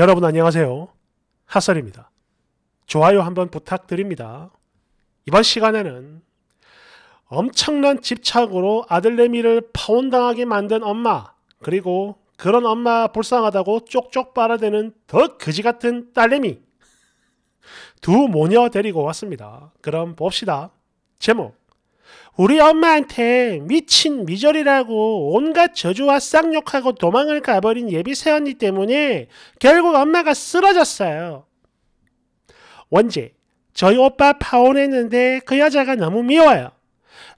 여러분 안녕하세요. 하설입니다. 좋아요 한번 부탁드립니다. 이번 시간에는 엄청난 집착으로 아들내미를 파혼당하게 만든 엄마 그리고 그런 엄마 불쌍하다고 쪽쪽 빨아대는 더 그지같은 딸내미 두 모녀 데리고 왔습니다. 그럼 봅시다. 제목 우리 엄마한테 미친 미절이라고 온갖 저주와 쌍욕하고 도망을 가버린 예비 새언니 때문에 결국 엄마가 쓰러졌어요. 원제, 저희 오빠 파혼했는데 그 여자가 너무 미워요.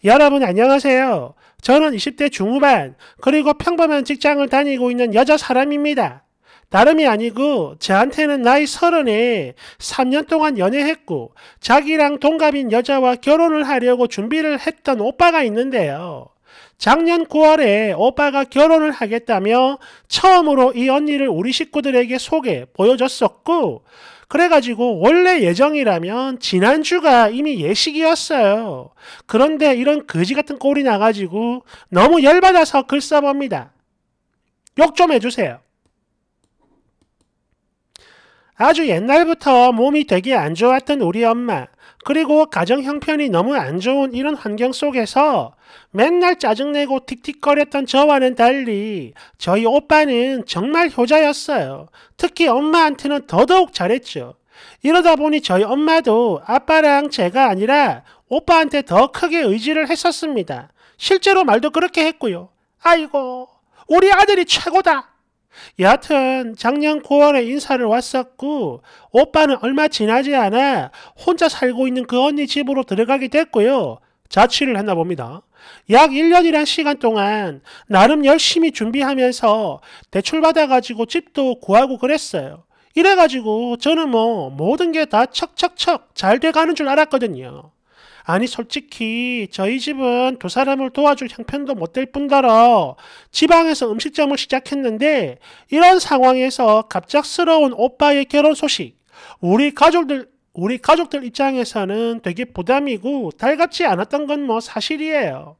여러분 안녕하세요. 저는 20대 중후반 그리고 평범한 직장을 다니고 있는 여자 사람입니다. 다름이 아니고 저한테는 나이 서른에 3년 동안 연애했고 자기랑 동갑인 여자와 결혼을 하려고 준비를 했던 오빠가 있는데요. 작년 9월에 오빠가 결혼을 하겠다며 처음으로 이 언니를 우리 식구들에게 소개 보여줬었고 그래가지고 원래 예정이라면 지난주가 이미 예식이었어요. 그런데 이런 거지 같은 꼴이 나가지고 너무 열받아서 글 써봅니다. 욕 좀 해주세요. 아주 옛날부터 몸이 되게 안 좋았던 우리 엄마, 그리고 가정 형편이 너무 안 좋은 이런 환경 속에서 맨날 짜증내고 틱틱거렸던 저와는 달리 저희 오빠는 정말 효자였어요. 특히 엄마한테는 더더욱 잘했죠. 이러다 보니 저희 엄마도 아빠랑 제가 아니라 오빠한테 더 크게 의지를 했었습니다. 실제로 말도 그렇게 했고요. 아이고, 우리 아들이 최고다. 여하튼 작년 9월에 인사를 왔었고 오빠는 얼마 지나지 않아 혼자 살고 있는 그 언니 집으로 들어가게 됐고요. 자취를 했나 봅니다. 약 1년이란 시간 동안 나름 열심히 준비하면서 대출받아가지고 집도 구하고 그랬어요. 이래가지고 저는 뭐 모든 게 다 척척척 잘 돼가는 줄 알았거든요. 아니 솔직히 저희 집은 두 사람을 도와줄 형편도 못 될 뿐더러 지방에서 음식점을 시작했는데 이런 상황에서 갑작스러운 오빠의 결혼 소식 우리 가족들 우리 가족들 입장에서는 되게 부담이고 달갑지 않았던 건 뭐 사실이에요.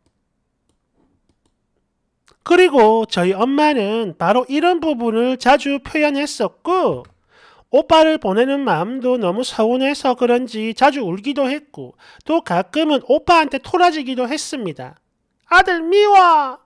그리고 저희 엄마는 바로 이런 부분을 자주 표현했었고 오빠를 보내는 마음도 너무 서운해서 그런지 자주 울기도 했고 또 가끔은 오빠한테 토라지기도 했습니다. 아들 미워!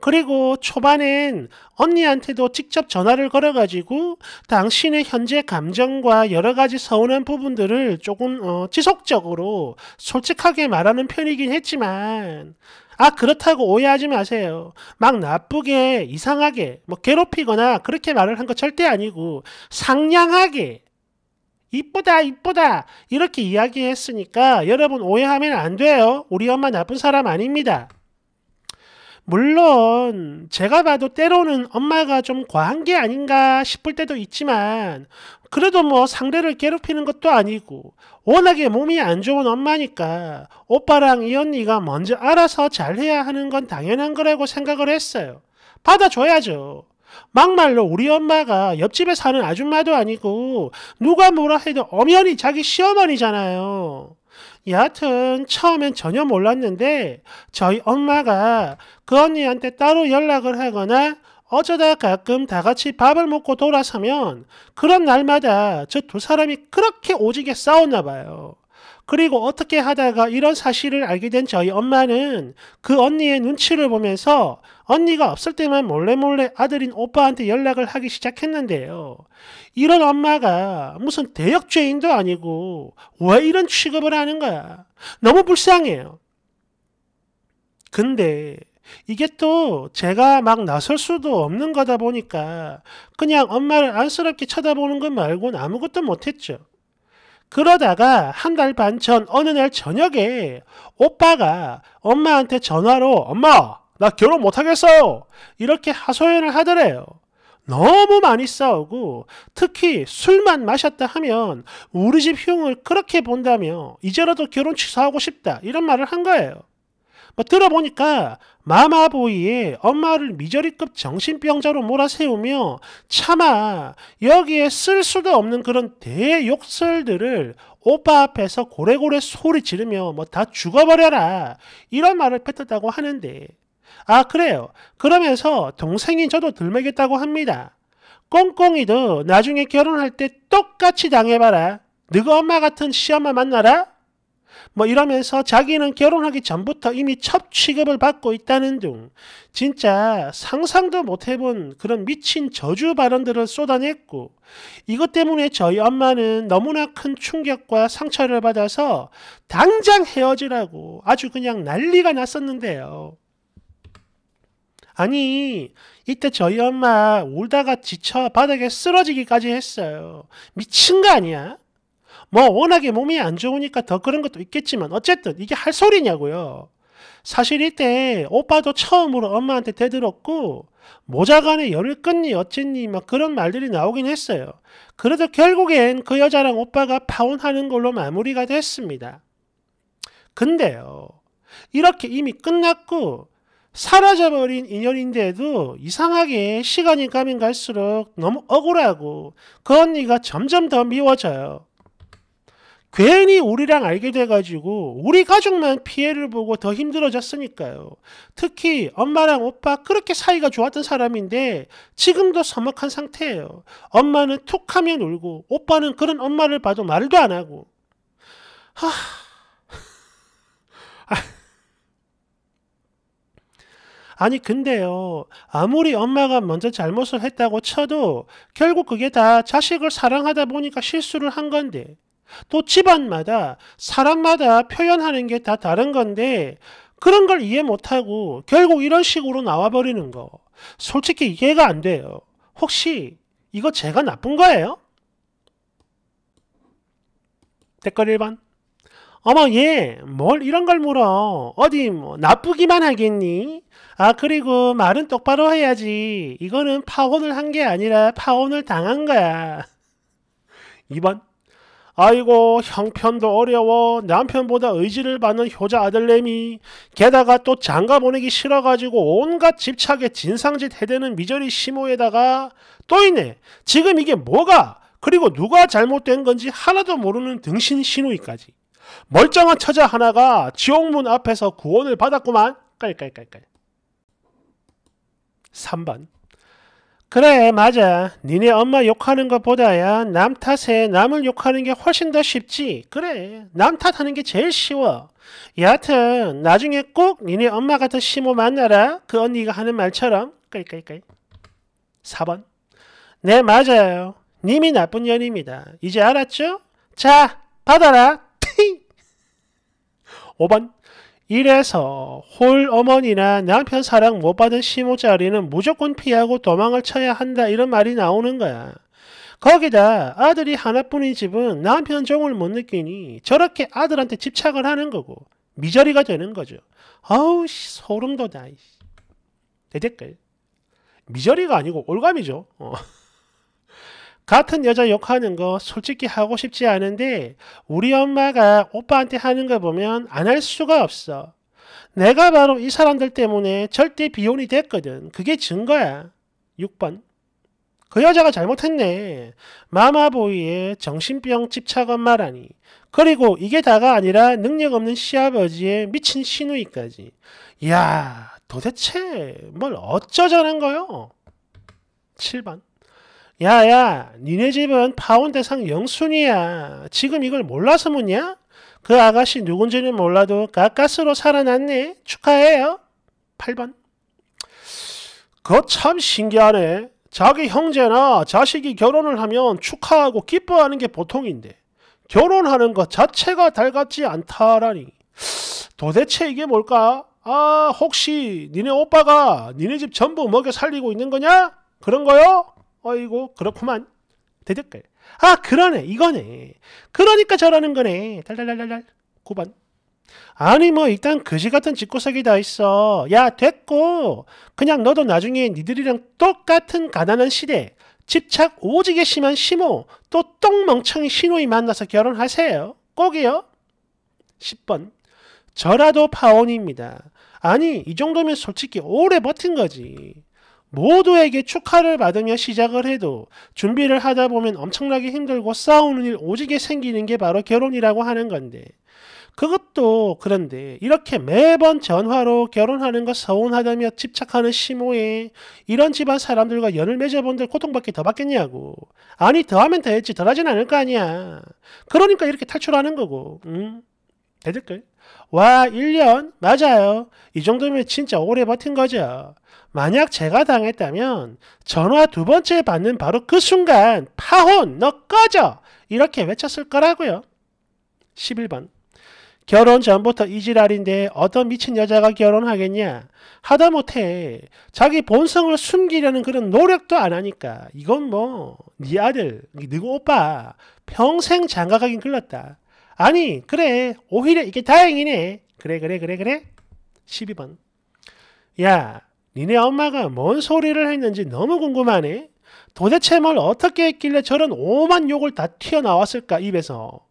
그리고 초반엔 언니한테도 직접 전화를 걸어가지고 당신의 현재 감정과 여러 가지 서운한 부분들을 조금 어, 지속적으로 솔직하게 말하는 편이긴 했지만 아, 그렇다고 오해하지 마세요. 막 나쁘게, 이상하게, 뭐 괴롭히거나 그렇게 말을 한 거 절대 아니고 상냥하게 이쁘다 이쁘다 이렇게 이야기했으니까 여러분 오해하면 안 돼요. 우리 엄마 나쁜 사람 아닙니다. 물론 제가 봐도 때로는 엄마가 좀 과한 게 아닌가 싶을 때도 있지만 그래도 뭐 상대를 괴롭히는 것도 아니고 워낙에 몸이 안 좋은 엄마니까 오빠랑 이 언니가 먼저 알아서 잘해야 하는 건 당연한 거라고 생각을 했어요. 받아줘야죠. 막말로 우리 엄마가 옆집에 사는 아줌마도 아니고 누가 뭐라 해도 엄연히 자기 시어머니잖아요. 예, 여하튼 처음엔 전혀 몰랐는데 저희 엄마가 그 언니한테 따로 연락을 하거나 어쩌다 가끔 다 같이 밥을 먹고 돌아서면 그런 날마다 저 두 사람이 그렇게 오지게 싸웠나 봐요. 그리고 어떻게 하다가 이런 사실을 알게 된 저희 엄마는 그 언니의 눈치를 보면서 언니가 없을 때만 몰래몰래 몰래 아들인 오빠한테 연락을 하기 시작했는데요. 이런 엄마가 무슨 대역죄인도 아니고 왜 이런 취급을 하는 거야? 너무 불쌍해요. 근데 이게 또 제가 막 나설 수도 없는 거다 보니까 그냥 엄마를 안쓰럽게 쳐다보는 것 말고는 아무것도 못했죠. 그러다가 한 달 반 전 어느 날 저녁에 오빠가 엄마한테 전화로 엄마 나 결혼 못하겠어요 이렇게 하소연을 하더래요. 너무 많이 싸우고 특히 술만 마셨다 하면 우리 집 흉을 그렇게 본다며 이제라도 결혼 취소하고 싶다 이런 말을 한 거예요. 뭐 들어보니까 마마보이의 엄마를 미저리급 정신병자로 몰아세우며 차마 여기에 쓸 수도 없는 그런 대욕설들을 오빠 앞에서 고래고래 소리 지르며 뭐 다 죽어버려라 이런 말을 뱉었다고 하는데 아 그래요 그러면서 동생이 저도 들먹였다고 합니다 꽁꽁이도 나중에 결혼할 때 똑같이 당해봐라 너가 엄마 같은 시엄마 만나라 뭐 이러면서 자기는 결혼하기 전부터 이미 첩 취급을 받고 있다는 등 진짜 상상도 못 해본 그런 미친 저주 발언들을 쏟아냈고 이것 때문에 저희 엄마는 너무나 큰 충격과 상처를 받아서 당장 헤어지라고 아주 그냥 난리가 났었는데요. 아니 이때 저희 엄마 울다가 지쳐 바닥에 쓰러지기까지 했어요. 미친 거 아니야? 뭐 워낙에 몸이 안 좋으니까 더 그런 것도 있겠지만 어쨌든 이게 할 소리냐고요. 사실 이때 오빠도 처음으로 엄마한테 대들었고 모자간에 열을 끊니 어쨌니 막 그런 말들이 나오긴 했어요. 그래도 결국엔 그 여자랑 오빠가 파혼하는 걸로 마무리가 됐습니다. 근데요. 이렇게 이미 끝났고 사라져버린 인연인데도 이상하게 시간이 가면 갈수록 너무 억울하고 그 언니가 점점 더 미워져요. 괜히 우리랑 알게 돼가지고 우리 가족만 피해를 보고 더 힘들어졌으니까요. 특히 엄마랑 오빠 그렇게 사이가 좋았던 사람인데 지금도 서먹한 상태예요. 엄마는 툭 하면 울고 오빠는 그런 엄마를 봐도 말도 안 하고. 하... 아. 아니 근데요 아무리 엄마가 먼저 잘못을 했다고 쳐도 결국 그게 다 자식을 사랑하다 보니까 실수를 한 건데 또 집안마다 사람마다 표현하는 게 다 다른 건데 그런 걸 이해 못하고 결국 이런 식으로 나와버리는 거 솔직히 이해가 안 돼요. 혹시 이거 제가 나쁜 거예요? 댓글 1번 어머 얘 뭘 이런 걸 물어 어디 뭐 나쁘기만 하겠니? 아 그리고 말은 똑바로 해야지 이거는 파혼을 한 게 아니라 파혼을 당한 거야 2번 아이고 형편도 어려워 남편보다 의지를 받는 효자 아들내미 게다가 또 장가 보내기 싫어가지고 온갖 집착에 진상짓 해대는 미저리 시모에다가 또 있네 지금 이게 뭐가 그리고 누가 잘못된 건지 하나도 모르는 등신 신우이까지 멀쩡한 처자 하나가 지옥문 앞에서 구원을 받았구만 깔깔깔깔 3번 그래 맞아 니네 엄마 욕하는 것보다야 남 탓에 남을 욕하는 게 훨씬 더 쉽지 그래 남 탓하는 게 제일 쉬워 여하튼 나중에 꼭 니네 엄마 같은 시모 만나라 그 언니가 하는 말처럼 끌끌끌 4번 네 맞아요 님이 나쁜 년입니다 이제 알았죠? 자 받아라 5번 이래서 홀 어머니나 남편 사랑 못 받은 시모자리는 무조건 피하고 도망을 쳐야 한다 이런 말이 나오는 거야. 거기다 아들이 하나뿐인 집은 남편 정을 못 느끼니 저렇게 아들한테 집착을 하는 거고 미저리가 되는 거죠. 아우 씨, 소름 돋아. 대댓글. 미저리가 아니고 올감이죠. 어. 같은 여자 욕하는 거 솔직히 하고 싶지 않은데 우리 엄마가 오빠한테 하는 거 보면 안 할 수가 없어. 내가 바로 이 사람들 때문에 절대 비혼이 됐거든. 그게 증거야. 6번. 그 여자가 잘못했네. 마마보이의 정신병 집착 엄마라니. 그리고 이게 다가 아니라 능력 없는 시아버지의 미친 시누이까지. 야 도대체 뭘 어쩌자는 거요? 7번. 야야 니네 집은 파혼 대상 영순이야. 지금 이걸 몰라서 묻냐? 그 아가씨 누군지는 몰라도 가까스로 살아났네. 축하해요. 8번 그거 참 신기하네. 자기 형제나 자식이 결혼을 하면 축하하고 기뻐하는 게 보통인데 결혼하는 것 자체가 달갑지 않다라니. 도대체 이게 뭘까? 아 혹시 니네 오빠가 니네 집 전부 먹여 살리고 있는 거냐? 그런 거요? 어이고 그렇구만 대댓글 아 그러네 이거네 그러니까 저라는 거네 달달달달달 9번 아니 뭐 일단 그지같은 짓구석이다 있어 야 됐고 그냥 너도 나중에 니들이랑 똑같은 가난한 시대 집착 오지게 심한 심호 또 똥멍청이 신호이 만나서 결혼하세요 꼭이요 10번 저라도 파혼입니다 아니 이 정도면 솔직히 오래 버틴 거지 모두에게 축하를 받으며 시작을 해도 준비를 하다 보면 엄청나게 힘들고 싸우는 일 오지게 생기는 게 바로 결혼이라고 하는 건데 그것도 그런데 이렇게 매번 전화로 결혼하는 거 서운하다며 집착하는 시모에 이런 집안 사람들과 연을 맺어본들 고통받기 더 받겠냐고 아니 더하면 더했지 덜하진 않을 거 아니야 그러니까 이렇게 탈출하는 거고 응? 대들걸? 와 1년? 맞아요 이 정도면 진짜 오래 버틴 거죠 만약 제가 당했다면 전화 두 번째 받는 바로 그 순간 파혼 너 꺼져 이렇게 외쳤을 거라고요. 11번 결혼 전부터 이지랄인데 어떤 미친 여자가 결혼하겠냐 하다못해 자기 본성을 숨기려는 그런 노력도 안 하니까 이건 뭐 네 아들 네고 오빠 평생 장가가긴 글렀다 아니 그래 오히려 이게 다행이네 그래 그래 그래 그래 12번 야 니네 엄마가 뭔 소리를 했는지 너무 궁금하네. 도대체 뭘 어떻게 했길래 저런 오만 욕을 다 튀어나왔을까 입에서.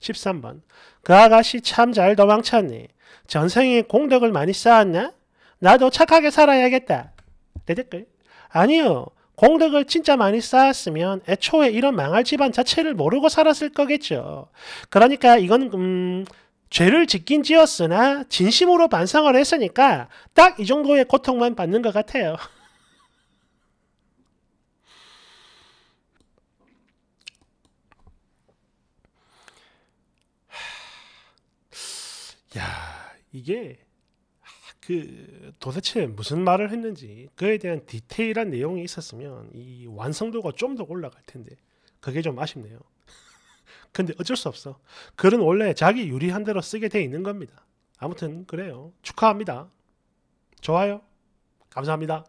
13번. 그 아가씨 참 잘 도망쳤네. 전생에 공덕을 많이 쌓았나? 나도 착하게 살아야겠다. 내 댓글. 아니요. 공덕을 진짜 많이 쌓았으면 애초에 이런 망할 집안 자체를 모르고 살았을 거겠죠. 그러니까 이건 음 죄를 짓긴 지었으나 진심으로 반성을 했으니까 딱 이 정도의 고통만 받는 것 같아요. 야, 이게 그 도대체 무슨 말을 했는지 그에 대한 디테일한 내용이 있었으면 이 완성도가 좀 더 올라갈 텐데 그게 좀 아쉽네요. 근데 어쩔 수 없어. 글은 원래 자기 유리한 대로 쓰게 돼 있는 겁니다. 아무튼 그래요. 축하합니다. 좋아요. 감사합니다.